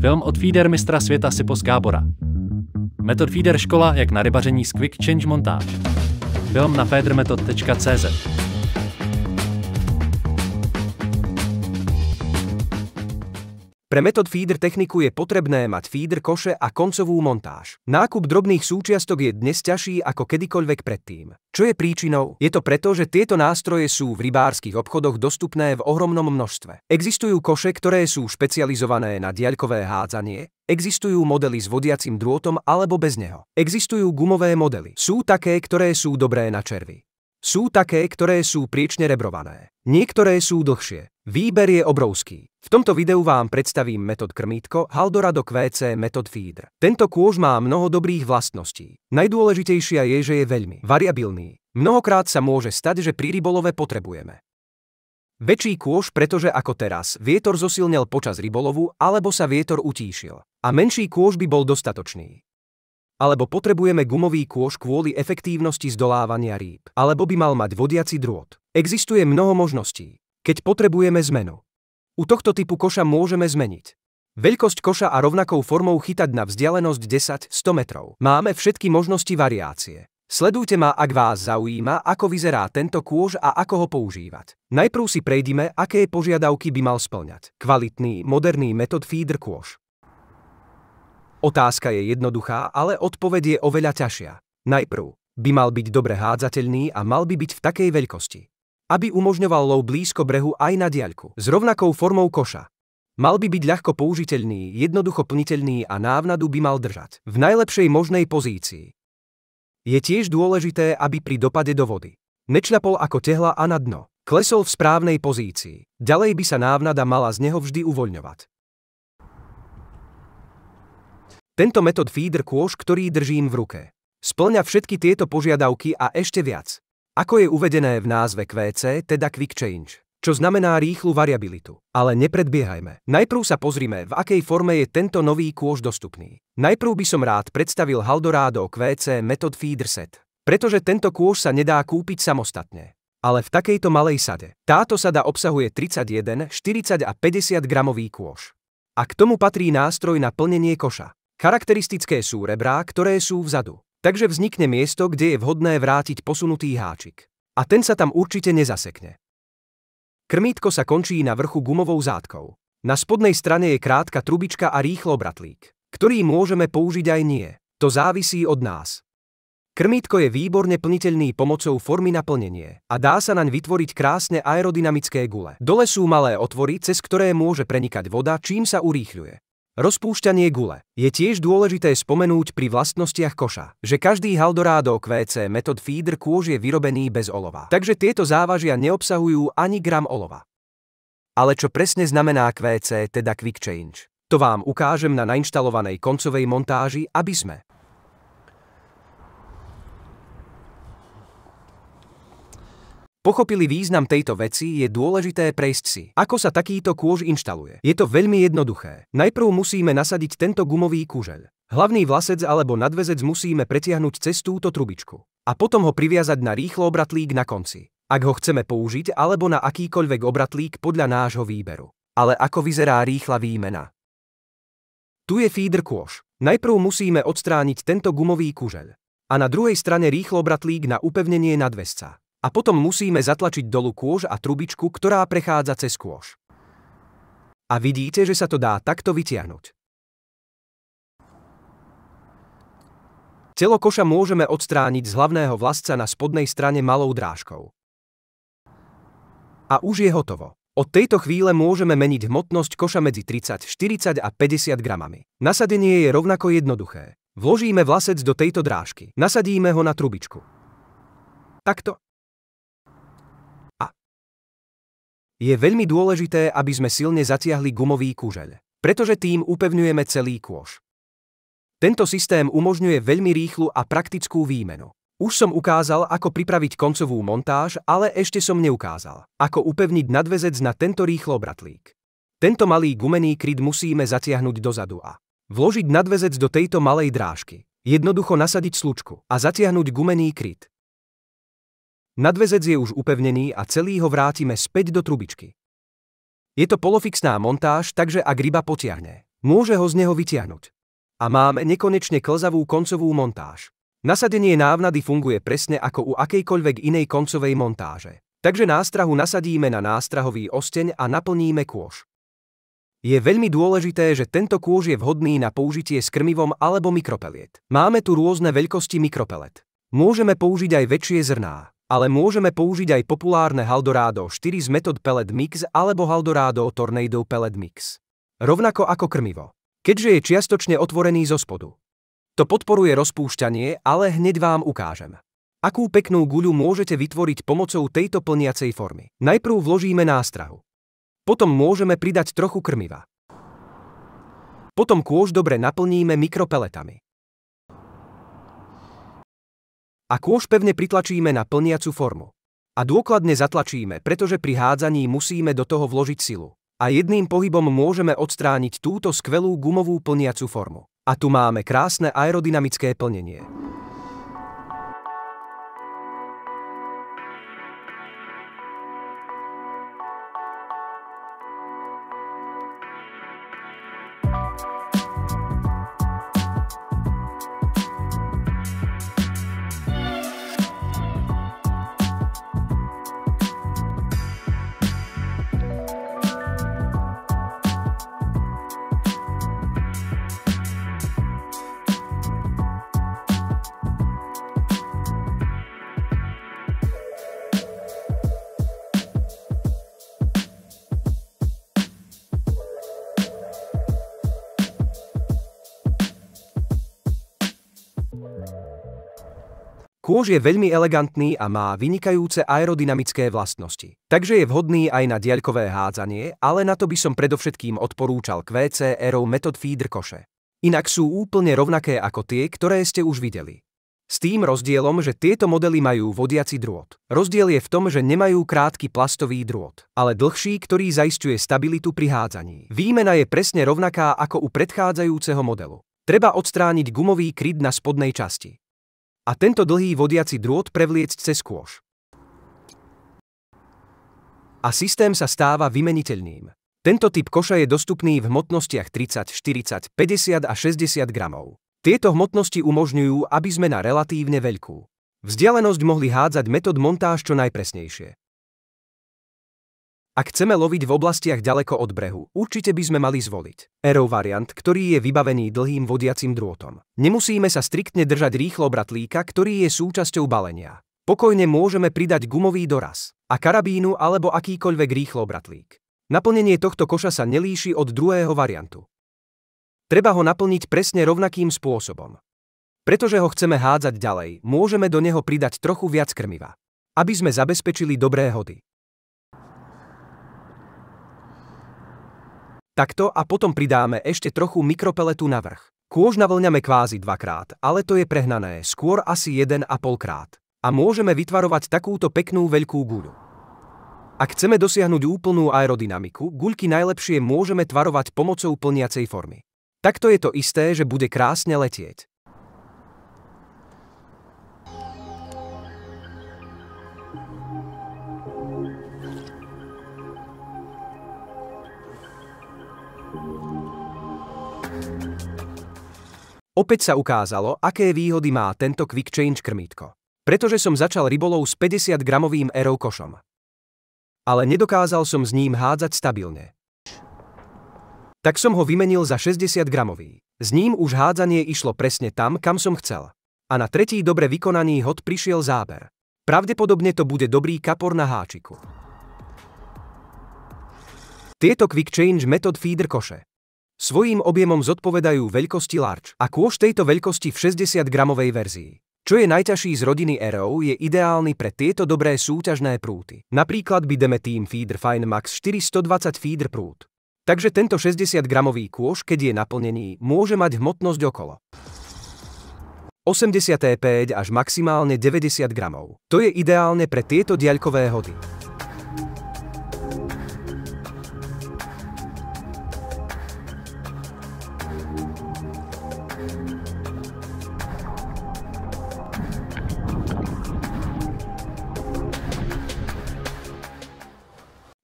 Film od feeder mistra světa Sipos Gábora. Metod feeder škola, jak na rybaření z Quick Change Montáž. Film na feedermethod.cz. Pre metod feeder techniku je potrebné mať feeder koše a koncovú montáž. Nákup drobných súčiastok je dnes ťažší ako kedykoľvek predtým. Čo je príčinou? Je to preto, že tieto nástroje sú v rybárskych obchodoch dostupné v ohromnom množstve. Existujú koše, ktoré sú špecializované na diaľkové hádzanie, existujú modely s vodiacim drôtom alebo bez neho. Existujú gumové modely. Sú také, ktoré sú dobré na červy. Sú také, ktoré sú priečne rebrované. Niektoré sú dlhšie. Výber je obrovský. V tomto videu vám predstavím metód krmítko Haldorado QC Method Feeder. Tento kôž má mnoho dobrých vlastností. Najdôležitejšia je, že je veľmi variabilný. Mnohokrát sa môže stať, že pri rybolove potrebujeme. Väčší kôž, pretože ako teraz, vietor zosilnil počas rybolovu alebo sa vietor utíšil. A menší kôž by bol dostatočný alebo potrebujeme gumový kôž kvôli efektívnosti zdolávania rýb, alebo by mal mať vodiaci drôt. Existuje mnoho možností, keď potrebujeme zmenu. U tohto typu koša môžeme zmeniť. Veľkosť koša a rovnakou formou chytať na vzdialenosť 10-100 metrov. Máme všetky možnosti variácie. Sledujte ma, ak vás zaujíma, ako vyzerá tento kôž a ako ho používať. Najprv si prejdime, aké požiadavky by mal splňať. Kvalitný, moderný metod feeder kôž. Otázka je jednoduchá, ale odpoveď je oveľa ťažšia. Najprv by mal byť dobre hádzateľný a mal by byť v takej veľkosti, aby umožňoval lov blízko brehu aj na diaľku, s rovnakou formou koša. Mal by byť ľahko použiteľný, jednoducho plniteľný a návnadu by mal držať. V najlepšej možnej pozícii. Je tiež dôležité, aby pri dopade do vody nečľapol ako tehla a na dno. Klesol v správnej pozícii. Ďalej by sa návnada mala z neho vždy uvoľňovať. Tento metod feeder kôž, ktorý držím v ruke. Splňa všetky tieto požiadavky a ešte viac. Ako je uvedené v názve QC, teda Quick Change, čo znamená rýchlu variabilitu. Ale nepredbiehajme. Najprv sa pozrime, v akej forme je tento nový kôž dostupný. Najprv by som rád predstavil Haldorado QC Method Feeder Set, pretože tento kôž sa nedá kúpiť samostatne ale v takejto malej sade. Táto sada obsahuje 31, 40 a 50 gramový kôš. A k tomu patrí nástroj na plnenie koša. Charakteristické sú rebrá, ktoré sú vzadu. Takže vznikne miesto, kde je vhodné vrátiť posunutý háčik. A ten sa tam určite nezasekne. Krmítko sa končí na vrchu gumovou zátkou. Na spodnej strane je krátka trubička a rýchlo bratlík ktorý môžeme použiť aj nie. To závisí od nás. Krmítko je výborne plniteľný pomocou formy na plnenie a dá sa naň vytvoriť krásne aerodynamické gule. Dole sú malé otvory, cez ktoré môže prenikať voda, čím sa urýchľuje. Rozpúšťanie gule. Je tiež dôležité spomenúť pri vlastnostiach koša, že každý Haldorado QC metod feeder kôž je vyrobený bez olova. Takže tieto závažia neobsahujú ani gram olova. Ale čo presne znamená QC, teda Quick Change? To vám ukážem na nainštalovanej koncovej montáži, aby sme pochopili význam tejto veci, je dôležité prejsť si, ako sa takýto kôž inštaluje. Je to veľmi jednoduché. Najprv musíme nasadiť tento gumový kúžel. Hlavný vlasec alebo nadvezec musíme pretiahnuť cez túto trubičku a potom ho priviazať na rýchlo obratlík na konci. Ak ho chceme použiť alebo na akýkoľvek obratlík podľa nášho výberu. Ale ako vyzerá rýchla výmena? Tu je feeder kôž. Najprv musíme odstrániť tento gumový kúžel. A na druhej strane rýchlo obratlík na upevnenie nadvesca a potom musíme zatlačiť dolu kôž a trubičku, ktorá prechádza cez kôž. A vidíte, že sa to dá takto vytiahnuť. Telo koša môžeme odstrániť z hlavného vlasca na spodnej strane malou drážkou. A už je hotovo. Od tejto chvíle môžeme meniť hmotnosť koša medzi 30, 40 a 50 gramami. Nasadenie je rovnako jednoduché. Vložíme vlasec do tejto drážky. Nasadíme ho na trubičku. Takto. Je veľmi dôležité, aby sme silne zatiahli gumový kužeľ, pretože tým upevňujeme celý kôž. Tento systém umožňuje veľmi rýchlu a praktickú výmenu. Už som ukázal, ako pripraviť koncovú montáž, ale ešte som neukázal, ako upevniť nadvezec na tento rýchlo bratlík. Tento malý gumený kryt musíme zatiahnuť dozadu a vložiť nadvezec do tejto malej drážky. Jednoducho nasadiť slučku a zatiahnuť gumený kryt. Nadvezec je už upevnený a celý ho vrátime späť do trubičky. Je to polofixná montáž, takže ak ryba potiahne, môže ho z neho vytiahnuť. A máme nekonečne klzavú koncovú montáž. Nasadenie návnady funguje presne ako u akejkoľvek inej koncovej montáže. Takže nástrahu nasadíme na nástrahový osteň a naplníme kôž. Je veľmi dôležité, že tento kôž je vhodný na použitie s krmivom alebo mikropeliet. Máme tu rôzne veľkosti mikropelet. Môžeme použiť aj väčšie zrná ale môžeme použiť aj populárne Haldorado 4 z metod Pellet Mix alebo Haldorado Tornado Pellet Mix. Rovnako ako krmivo, keďže je čiastočne otvorený zo spodu. To podporuje rozpúšťanie, ale hneď vám ukážem. Akú peknú guľu môžete vytvoriť pomocou tejto plniacej formy? Najprv vložíme nástrahu. Potom môžeme pridať trochu krmiva. Potom kôž dobre naplníme mikropeletami a kôž pevne pritlačíme na plniacu formu. A dôkladne zatlačíme, pretože pri hádzaní musíme do toho vložiť silu. A jedným pohybom môžeme odstrániť túto skvelú gumovú plniacu formu. A tu máme krásne aerodynamické plnenie. Kôž je veľmi elegantný a má vynikajúce aerodynamické vlastnosti. Takže je vhodný aj na diaľkové hádzanie, ale na to by som predovšetkým odporúčal QC Aero Method Feeder koše. Inak sú úplne rovnaké ako tie, ktoré ste už videli. S tým rozdielom, že tieto modely majú vodiaci drôt. Rozdiel je v tom, že nemajú krátky plastový drôt, ale dlhší, ktorý zaisťuje stabilitu pri hádzaní. Výmena je presne rovnaká ako u predchádzajúceho modelu. Treba odstrániť gumový kryt na spodnej časti a tento dlhý vodiaci drôt prevliecť cez kôž. A systém sa stáva vymeniteľným. Tento typ koša je dostupný v hmotnostiach 30, 40, 50 a 60 gramov. Tieto hmotnosti umožňujú, aby sme na relatívne veľkú vzdialenosť mohli hádzať metód montáž čo najpresnejšie. Ak chceme loviť v oblastiach ďaleko od brehu, určite by sme mali zvoliť Aero variant, ktorý je vybavený dlhým vodiacim drôtom. Nemusíme sa striktne držať rýchlo bratlíka, ktorý je súčasťou balenia. Pokojne môžeme pridať gumový doraz a karabínu alebo akýkoľvek rýchlo bratlík. Naplnenie tohto koša sa nelíši od druhého variantu. Treba ho naplniť presne rovnakým spôsobom. Pretože ho chceme hádzať ďalej, môžeme do neho pridať trochu viac krmiva, aby sme zabezpečili dobré hody. Takto a potom pridáme ešte trochu mikropeletu na vrch. Kôž navlňame kvázi dvakrát, ale to je prehnané, skôr asi 1,5 krát. A môžeme vytvarovať takúto peknú veľkú guľu. Ak chceme dosiahnuť úplnú aerodynamiku, guľky najlepšie môžeme tvarovať pomocou plniacej formy. Takto je to isté, že bude krásne letieť. Thank you. Opäť sa ukázalo, aké výhody má tento quick change krmítko. Pretože som začal rybolov s 50-gramovým erou košom. Ale nedokázal som s ním hádzať stabilne. Tak som ho vymenil za 60-gramový. S ním už hádzanie išlo presne tam, kam som chcel. A na tretí dobre vykonaný hod prišiel záber. Pravdepodobne to bude dobrý kapor na háčiku. Tieto quick change method feeder koše Svojím objemom zodpovedajú veľkosti large a kôž tejto veľkosti v 60-gramovej verzii. Čo je najťažší z rodiny Arrow je ideálny pre tieto dobré súťažné prúty. Napríklad by deme Team Feeder Fine Max 420 Feeder prút. Takže tento 60-gramový kôž, keď je naplnený, môže mať hmotnosť okolo. 85 e až maximálne 90 gramov. To je ideálne pre tieto diaľkové hody.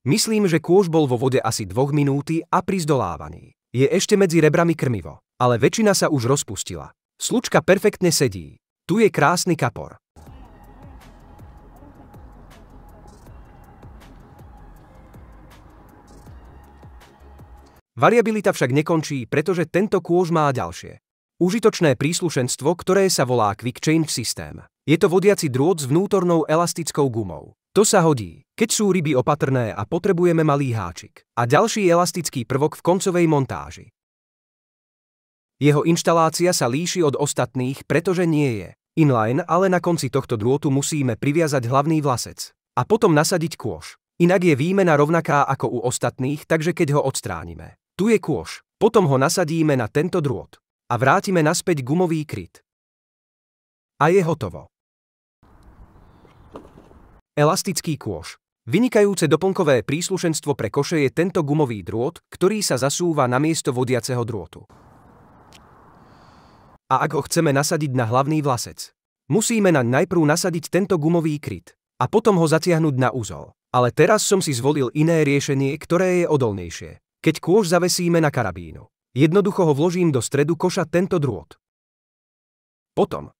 Myslím, že kôž bol vo vode asi 2 minúty a pri zdolávaní. Je ešte medzi rebrami krmivo, ale väčšina sa už rozpustila. Slučka perfektne sedí. Tu je krásny kapor. Variabilita však nekončí, pretože tento kôž má ďalšie. Užitočné príslušenstvo, ktoré sa volá Quick Change System. Je to vodiaci drôt s vnútornou elastickou gumou. To sa hodí keď sú ryby opatrné a potrebujeme malý háčik. A ďalší elastický prvok v koncovej montáži. Jeho inštalácia sa líši od ostatných, pretože nie je inline, ale na konci tohto drôtu musíme priviazať hlavný vlasec a potom nasadiť kôš. Inak je výmena rovnaká ako u ostatných, takže keď ho odstránime. Tu je kôš, potom ho nasadíme na tento drôt a vrátime naspäť gumový kryt. A je hotovo. Elastický kôš Vynikajúce doplnkové príslušenstvo pre koše je tento gumový drôt, ktorý sa zasúva na miesto vodiaceho drôtu. A ak ho chceme nasadiť na hlavný vlasec, musíme naň najprv nasadiť tento gumový kryt a potom ho zatiahnuť na úzol. Ale teraz som si zvolil iné riešenie, ktoré je odolnejšie. Keď kôž zavesíme na karabínu, jednoducho ho vložím do stredu koša tento drôt. Potom,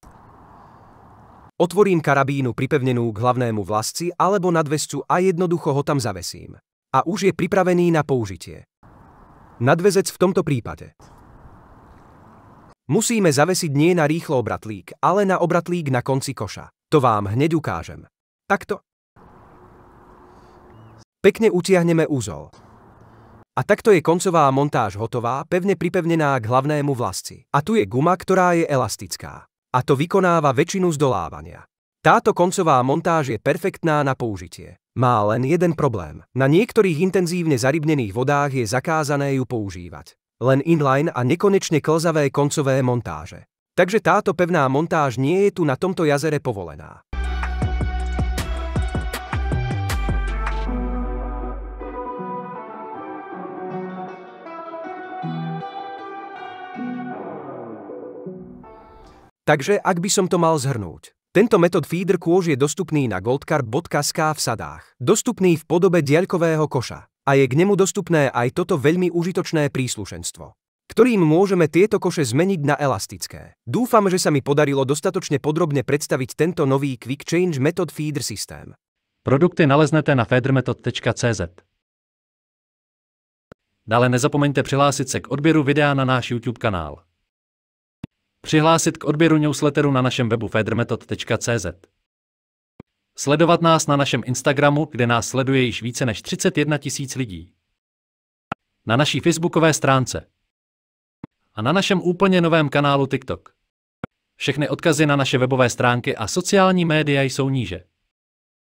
Otvorím karabínu pripevnenú k hlavnému vlasci alebo nadvescu a jednoducho ho tam zavesím. A už je pripravený na použitie. Nadvezec v tomto prípade. Musíme zavesiť nie na rýchlo obratlík, ale na obratlík na konci koša. To vám hneď ukážem. Takto. Pekne utiahneme úzol. A takto je koncová montáž hotová, pevne pripevnená k hlavnému vlasci. A tu je guma, ktorá je elastická a to vykonáva väčšinu zdolávania. Táto koncová montáž je perfektná na použitie. Má len jeden problém. Na niektorých intenzívne zarybnených vodách je zakázané ju používať. Len inline a nekonečne klzavé koncové montáže. Takže táto pevná montáž nie je tu na tomto jazere povolená. Takže ak by som to mal zhrnúť. Tento metod feeder kôž je dostupný na goldcar.sk v sadách. Dostupný v podobe diaľkového koša. A je k nemu dostupné aj toto veľmi užitočné príslušenstvo ktorým môžeme tieto koše zmeniť na elastické. Dúfam, že sa mi podarilo dostatočne podrobne predstaviť tento nový Quick Change Method Feeder systém. Produkty naleznete na feedermethod.cz. Dále nezapomeňte přihlásit se k odběru videa na náš YouTube kanál. Přihlásit k odběru newsletteru na našem webu federmetod.cz. Sledovat nás na našem Instagramu, kde nás sleduje již více než 31 tisíc lidí. Na naší facebookové stránce. A na našem úplně novém kanálu TikTok. Všechny odkazy na naše webové stránky a sociální média jsou níže.